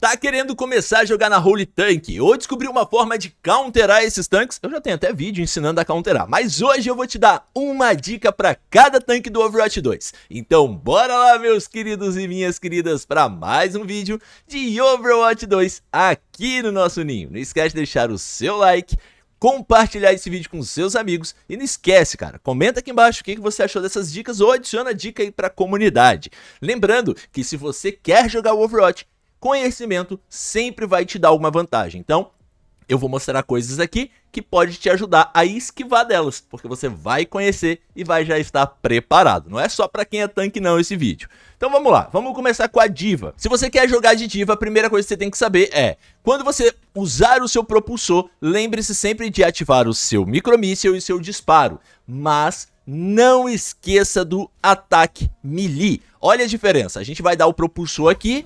Tá querendo começar a jogar na Holy Tank ou descobrir uma forma de counterar esses tanques? Eu já tenho até vídeo ensinando a counterar, mas hoje eu vou te dar uma dica para cada tanque do Overwatch 2. Então bora lá meus queridos e minhas queridas para mais um vídeo de Overwatch 2 aqui no nosso ninho. Não esquece de deixar o seu like, compartilhar esse vídeo com seus amigos e não esquece, cara, comenta aqui embaixo o que você achou dessas dicas ou adiciona a dica aí para a comunidade. Lembrando que se você quer jogar o Overwatch, conhecimento sempre vai te dar alguma vantagem. Então, eu vou mostrar coisas aqui que pode te ajudar a esquivar delas, porque você vai conhecer e vai já estar preparado. Não é só para quem é tanque não esse vídeo. Então vamos lá, vamos começar com a diva. Se você quer jogar de diva, a primeira coisa que você tem que saber é, quando você usar o seu propulsor, lembre-se sempre de ativar o seu micromíssil e seu disparo, mas não esqueça do ataque melee. Olha a diferença, a gente vai dar o propulsor aqui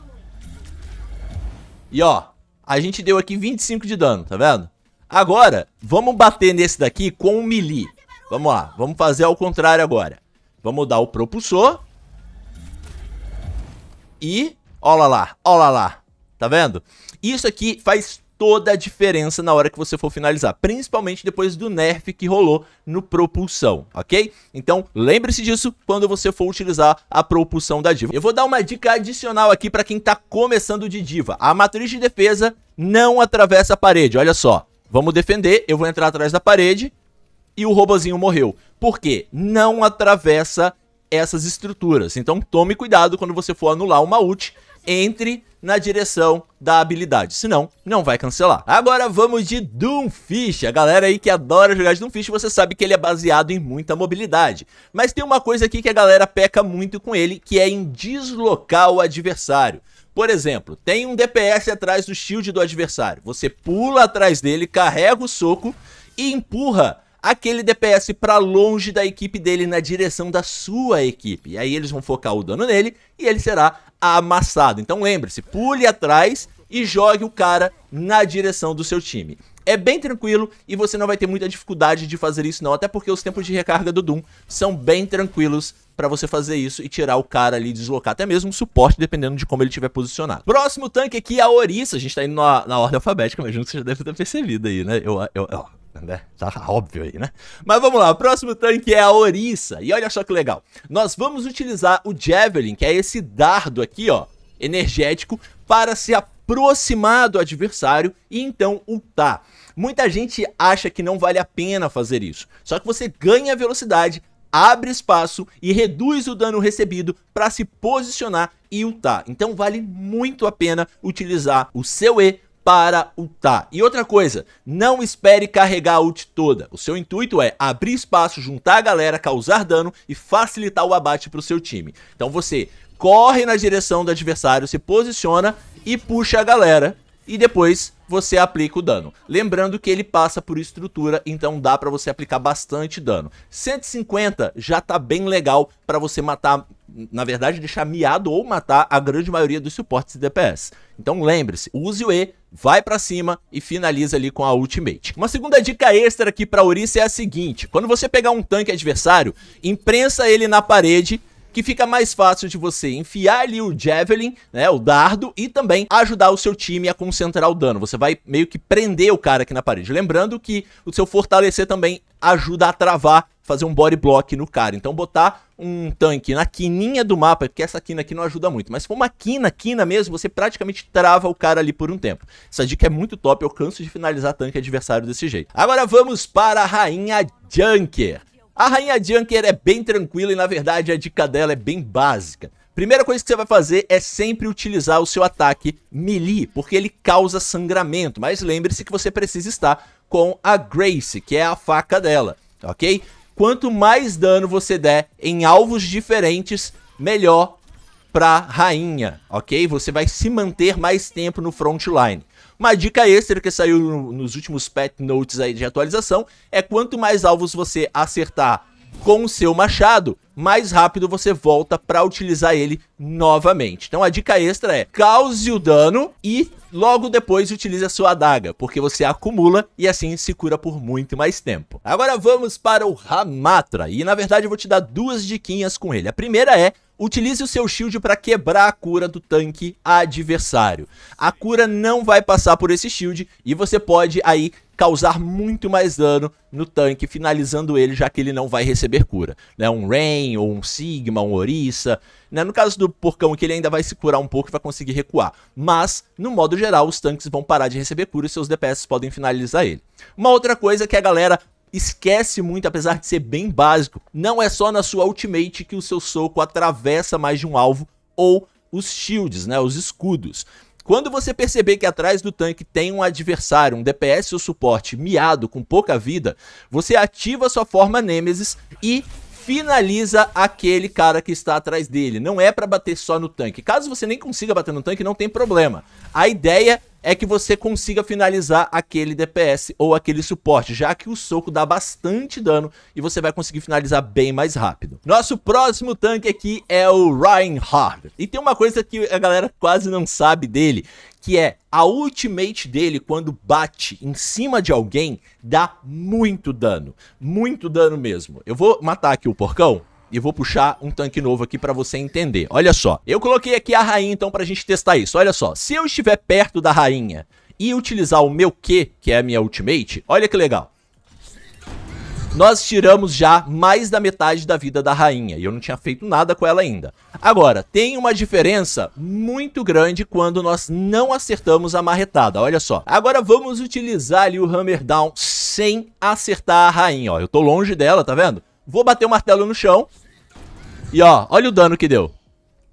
e ó, a gente deu aqui 25 de dano, tá vendo? Agora, vamos bater nesse daqui com o melee. Vamos lá, vamos fazer ao contrário agora. Vamos dar o propulsor. E, ó lá, lá lá, tá vendo? Isso aqui faz toda a diferença na hora que você for finalizar, principalmente depois do nerf que rolou no propulsão, ok? Então lembre-se disso quando você for utilizar a propulsão da diva. Eu vou dar uma dica adicional aqui para quem está começando de diva. A matriz de defesa não atravessa a parede, olha só. Vamos defender, eu vou entrar atrás da parede e o robozinho morreu. Por quê? Não atravessa essas estruturas. Então tome cuidado quando você for anular uma ult, entre na direção da habilidade, senão não vai cancelar. Agora vamos de Doomfish, a galera aí que adora jogar de Doomfish, você sabe que ele é baseado em muita mobilidade, mas tem uma coisa aqui que a galera peca muito com ele, que é em deslocar o adversário. Por exemplo, tem um DPS atrás do shield do adversário, você pula atrás dele, carrega o soco e empurra aquele DPS para longe da equipe dele, na direção da sua equipe. E aí eles vão focar o dano nele e ele será amassado. Então lembre-se, pule atrás e jogue o cara na direção do seu time. É bem tranquilo e você não vai ter muita dificuldade de fazer isso não, até porque os tempos de recarga do Doom são bem tranquilos para você fazer isso e tirar o cara ali, deslocar até mesmo um suporte, dependendo de como ele estiver posicionado. Próximo tanque aqui é a Orisa, a gente tá indo na, na ordem alfabética, imagino que você já deve ter percebido aí, né? Eu, eu, eu né? Tá óbvio aí, né? Mas vamos lá, o próximo tanque é a Orisa. E olha só que legal. Nós vamos utilizar o Javelin, que é esse dardo aqui, ó, energético, para se aproximar do adversário e então ultar. Muita gente acha que não vale a pena fazer isso. Só que você ganha velocidade, abre espaço e reduz o dano recebido para se posicionar e ultar. Então vale muito a pena utilizar o seu E para ultar. E outra coisa, não espere carregar a ult toda. O seu intuito é abrir espaço, juntar a galera, causar dano e facilitar o abate para o seu time. Então você corre na direção do adversário, se posiciona e puxa a galera e depois você aplica o dano. Lembrando que ele passa por estrutura, então dá para você aplicar bastante dano. 150 já tá bem legal para você matar na verdade, deixar miado ou matar a grande maioria dos suportes de DPS. Então lembre-se, use o E, vai para cima e finaliza ali com a ultimate. Uma segunda dica extra aqui para Ouriça é a seguinte, quando você pegar um tanque adversário, imprensa ele na parede que fica mais fácil de você enfiar ali o Javelin, né, o dardo, e também ajudar o seu time a concentrar o dano. Você vai meio que prender o cara aqui na parede. Lembrando que o seu fortalecer também ajuda a travar fazer um body block no cara. Então botar um tanque na quininha do mapa, porque essa quina aqui não ajuda muito, mas se for uma quina, quina mesmo, você praticamente trava o cara ali por um tempo. Essa dica é muito top, eu canso de finalizar tanque adversário desse jeito. Agora vamos para a rainha Junker. A rainha Junker é bem tranquila e na verdade a dica dela é bem básica. Primeira coisa que você vai fazer é sempre utilizar o seu ataque melee, porque ele causa sangramento, mas lembre-se que você precisa estar com a Grace, que é a faca dela, ok? Quanto mais dano você der em alvos diferentes, melhor pra rainha, ok? Você vai se manter mais tempo no frontline. Uma dica extra que saiu no, nos últimos pet notes aí de atualização é quanto mais alvos você acertar com o seu machado, mais rápido você volta para utilizar ele novamente. Então a dica extra é cause o dano e logo depois utilize a sua adaga, porque você acumula e assim se cura por muito mais tempo. Agora vamos para o Ramatra, e na verdade eu vou te dar duas diquinhas com ele. A primeira é Utilize o seu shield para quebrar a cura do tanque adversário. A cura não vai passar por esse shield e você pode aí causar muito mais dano no tanque, finalizando ele, já que ele não vai receber cura. Né? Um Rain, ou um Sigma, um Orisa. Né? No caso do porcão que ele ainda vai se curar um pouco e vai conseguir recuar. Mas, no modo geral, os tanques vão parar de receber cura e seus DPS podem finalizar ele. Uma outra coisa que a galera esquece muito, apesar de ser bem básico. Não é só na sua ultimate que o seu soco atravessa mais de um alvo ou os shields, né, os escudos. Quando você perceber que atrás do tanque tem um adversário, um DPS ou suporte miado com pouca vida, você ativa sua forma Nemesis e finaliza aquele cara que está atrás dele. Não é para bater só no tanque. Caso você nem consiga bater no tanque, não tem problema. A ideia é que você consiga finalizar aquele DPS ou aquele suporte, já que o soco dá bastante dano e você vai conseguir finalizar bem mais rápido. Nosso próximo tanque aqui é o Reinhardt. E tem uma coisa que a galera quase não sabe dele, que é a ultimate dele quando bate em cima de alguém dá muito dano, muito dano mesmo. Eu vou matar aqui o porcão e vou puxar um tanque novo aqui para você entender. Olha só, eu coloquei aqui a rainha então pra gente testar isso. Olha só, se eu estiver perto da rainha e utilizar o meu Q, que é a minha ultimate, olha que legal. Nós tiramos já mais da metade da vida da rainha e eu não tinha feito nada com ela ainda. Agora, tem uma diferença muito grande quando nós não acertamos a marretada, olha só. Agora vamos utilizar ali o Hammer Down sem acertar a rainha, ó. Eu tô longe dela, tá vendo? Vou bater o martelo no chão e ó, olha o dano que deu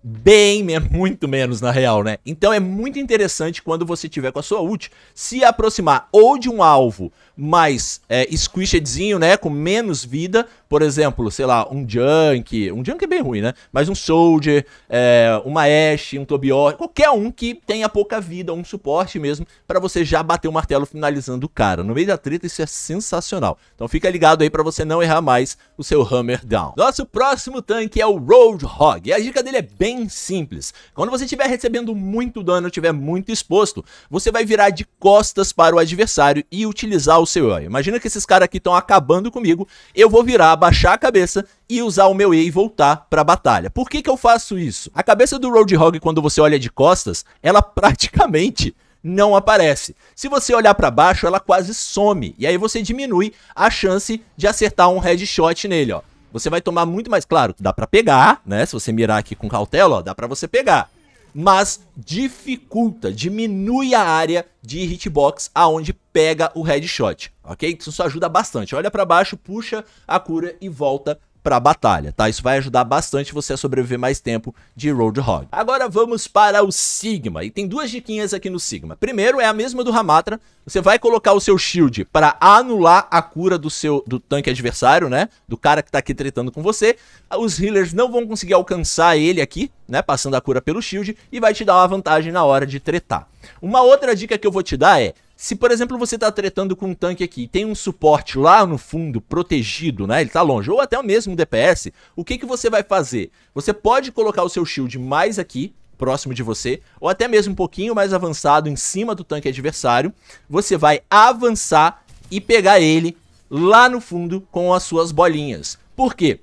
bem menos, muito menos na real, né? Então é muito interessante quando você tiver com a sua ult se aproximar ou de um alvo mais é, squishedzinho, né? Com menos vida, por exemplo, sei lá, um Junk, um Junk é bem ruim, né? Mas um Soldier, é, uma Ashe, um Tobior, qualquer um que tenha pouca vida, um suporte mesmo, para você já bater o martelo finalizando o cara. No meio da treta isso é sensacional. Então fica ligado aí para você não errar mais o seu Hammer Down. Nosso próximo tanque é o Roadhog e a dica dele é bem bem simples. Quando você estiver recebendo muito dano, estiver muito exposto, você vai virar de costas para o adversário e utilizar o seu E. Imagina que esses caras aqui estão acabando comigo, eu vou virar, abaixar a cabeça e usar o meu E e voltar para a batalha. Por que que eu faço isso? A cabeça do Roadhog, quando você olha de costas, ela praticamente não aparece. Se você olhar para baixo, ela quase some, e aí você diminui a chance de acertar um headshot nele, ó. Você vai tomar muito mais. Claro, dá para pegar, né? Se você mirar aqui com cautela, ó, dá para você pegar. Mas dificulta, diminui a área de hitbox aonde pega o headshot, ok? Isso ajuda bastante. Olha para baixo, puxa a cura e volta para a batalha, tá? Isso vai ajudar bastante você a sobreviver mais tempo de Roadhog. Agora vamos para o Sigma, e tem duas diquinhas aqui no Sigma. Primeiro é a mesma do Ramatra, você vai colocar o seu shield para anular a cura do seu do tanque adversário, né? Do cara que tá aqui tretando com você. Os healers não vão conseguir alcançar ele aqui, né? Passando a cura pelo shield e vai te dar uma vantagem na hora de tretar. Uma outra dica que eu vou te dar é se, por exemplo, você tá tretando com um tanque aqui, tem um suporte lá no fundo, protegido, né? Ele tá longe, ou até o mesmo DPS, o que que você vai fazer? Você pode colocar o seu shield mais aqui, próximo de você, ou até mesmo um pouquinho mais avançado em cima do tanque adversário, você vai avançar e pegar ele lá no fundo com as suas bolinhas. Por quê?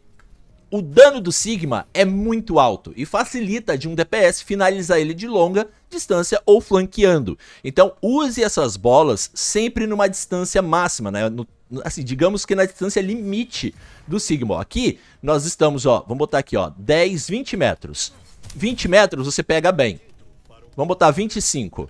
O dano do Sigma é muito alto e facilita de um DPS finalizar ele de longa distância ou flanqueando. Então use essas bolas sempre numa distância máxima, né? No, assim, digamos que na distância limite do Sigma. Aqui nós estamos, ó, vamos botar aqui, ó, 10, 20 metros. 20 metros você pega bem. Vamos botar 25.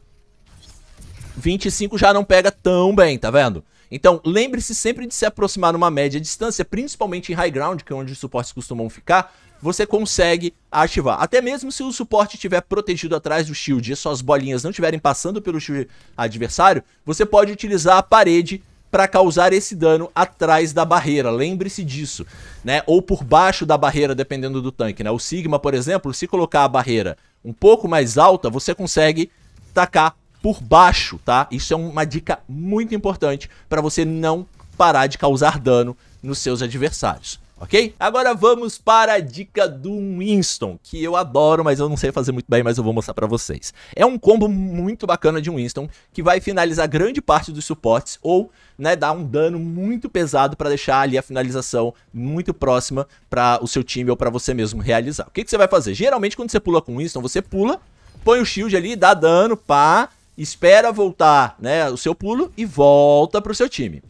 25 já não pega tão bem, tá vendo? Então, lembre-se sempre de se aproximar numa média distância, principalmente em high ground, que é onde os suportes costumam ficar, você consegue ativar. Até mesmo se o suporte estiver protegido atrás do shield e suas bolinhas não estiverem passando pelo shield adversário, você pode utilizar a parede para causar esse dano atrás da barreira, lembre-se disso, né? Ou por baixo da barreira, dependendo do tanque, né? O Sigma, por exemplo, se colocar a barreira um pouco mais alta, você consegue tacar por baixo, tá? Isso é uma dica muito importante para você não parar de causar dano nos seus adversários ok? Agora vamos para a dica do Winston, que eu adoro, mas eu não sei fazer muito bem, mas eu vou mostrar para vocês. É um combo muito bacana de Winston, que vai finalizar grande parte dos suportes, ou né, dar um dano muito pesado para deixar ali a finalização muito próxima para o seu time ou para você mesmo realizar. O que, que você vai fazer? Geralmente quando você pula com Winston, você pula, põe o shield ali, dá dano, pá, espera voltar, né, o seu pulo e volta pro seu time.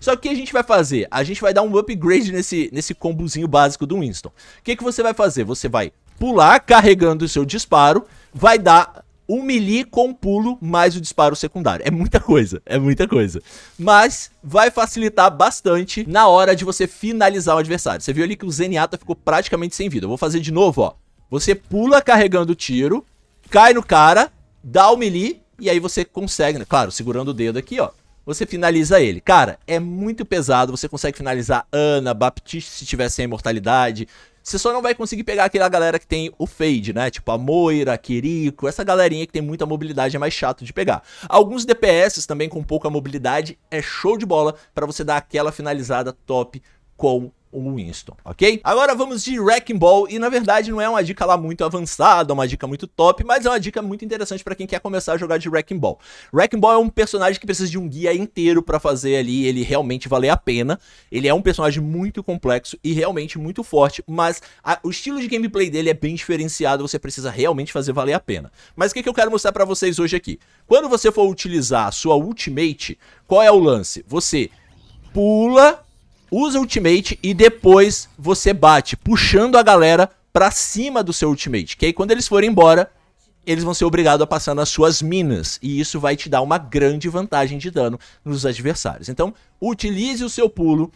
Só que o que a gente vai fazer? A gente vai dar um upgrade nesse, nesse combozinho básico do Winston. O que, que você vai fazer? Você vai pular carregando o seu disparo, vai dar um melee com o pulo mais o disparo secundário. É muita coisa, é muita coisa. Mas vai facilitar bastante na hora de você finalizar o adversário. Você viu ali que o Zenyatta ficou praticamente sem vida. Eu vou fazer de novo, ó. Você pula carregando o tiro, cai no cara, dá o melee e aí você consegue, né? claro, segurando o dedo aqui, ó. Você finaliza ele. Cara, é muito pesado. Você consegue finalizar Ana, Baptiste se tiver sem imortalidade. Você só não vai conseguir pegar aquela galera que tem o fade, né? Tipo a Moira, a Kiriko, essa galerinha que tem muita mobilidade é mais chato de pegar. Alguns DPS também com pouca mobilidade é show de bola para você dar aquela finalizada top com o Winston, ok? Agora vamos de Wrecking Ball, e na verdade não é uma dica lá muito avançada, é uma dica muito top, mas é uma dica muito interessante para quem quer começar a jogar de Wrecking Ball. Wrecking Ball é um personagem que precisa de um guia inteiro para fazer ali ele realmente valer a pena. Ele é um personagem muito complexo e realmente muito forte, mas a, o estilo de gameplay dele é bem diferenciado, você precisa realmente fazer valer a pena. Mas o que, que eu quero mostrar para vocês hoje aqui? Quando você for utilizar a sua ultimate, qual é o lance? Você pula usa ultimate e depois você bate, puxando a galera pra cima do seu ultimate. Que aí quando eles forem embora, eles vão ser obrigados a passar nas suas minas. E isso vai te dar uma grande vantagem de dano nos adversários. Então, utilize o seu pulo,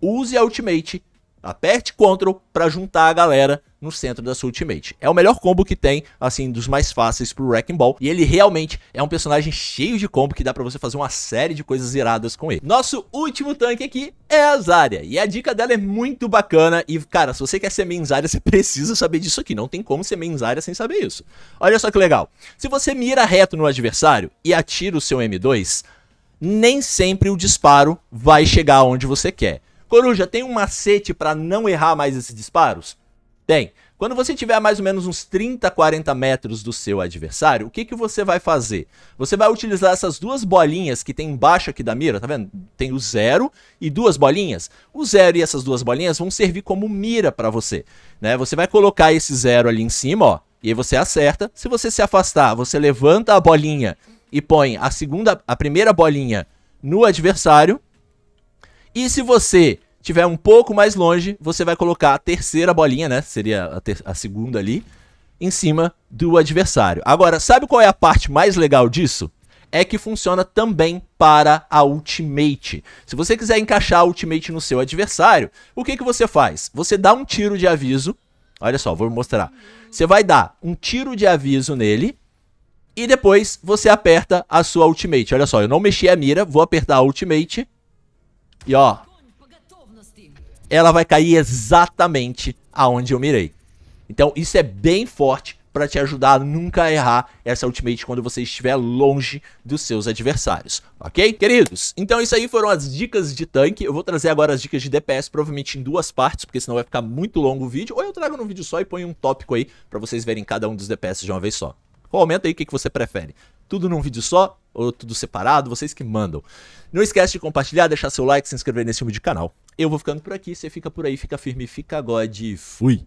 use a ultimate, aperte Ctrl para juntar a galera no centro da sua Ultimate. É o melhor combo que tem, assim, dos mais fáceis pro Wrecking Ball, e ele realmente é um personagem cheio de combo que dá pra você fazer uma série de coisas iradas com ele. Nosso último tanque aqui é a Zarya, e a dica dela é muito bacana, e cara, se você quer ser main Zarya, você precisa saber disso aqui, não tem como ser main Zarya sem saber isso. Olha só que legal, se você mira reto no adversário e atira o seu M2, nem sempre o disparo vai chegar onde você quer. Coruja, tem um macete para não errar mais esses disparos? Bem, quando você tiver mais ou menos uns 30, 40 metros do seu adversário, o que, que você vai fazer? Você vai utilizar essas duas bolinhas que tem embaixo aqui da mira, tá vendo? Tem o zero e duas bolinhas. O zero e essas duas bolinhas vão servir como mira para você, né? Você vai colocar esse zero ali em cima, ó, e aí você acerta. Se você se afastar, você levanta a bolinha e põe a segunda, a primeira bolinha no adversário. E se você tiver um pouco mais longe, você vai colocar a terceira bolinha, né? Seria a, a segunda ali, em cima do adversário. Agora, sabe qual é a parte mais legal disso? é que funciona também para a Ultimate. Se você quiser encaixar a Ultimate no seu adversário, o que, que você faz? Você dá um tiro de aviso. Olha só, vou mostrar. Você vai dar um tiro de aviso nele e depois você aperta a sua Ultimate. Olha só, eu não mexi a mira, vou apertar a Ultimate. E ó, ela vai cair exatamente aonde eu mirei. Então isso é bem forte para te ajudar a nunca errar essa ultimate quando você estiver longe dos seus adversários, ok? Queridos, então isso aí foram as dicas de tanque, eu vou trazer agora as dicas de DPS, provavelmente em duas partes, porque senão vai ficar muito longo o vídeo, ou eu trago num vídeo só e ponho um tópico aí para vocês verem cada um dos DPS de uma vez só. Comenta aí o que, que você prefere. Tudo num vídeo só ou tudo separado, vocês que mandam. Não esquece de compartilhar, deixar seu like, se inscrever nesse vídeo tipo de canal. Eu vou ficando por aqui, você fica por aí, fica firme, fica God, fui!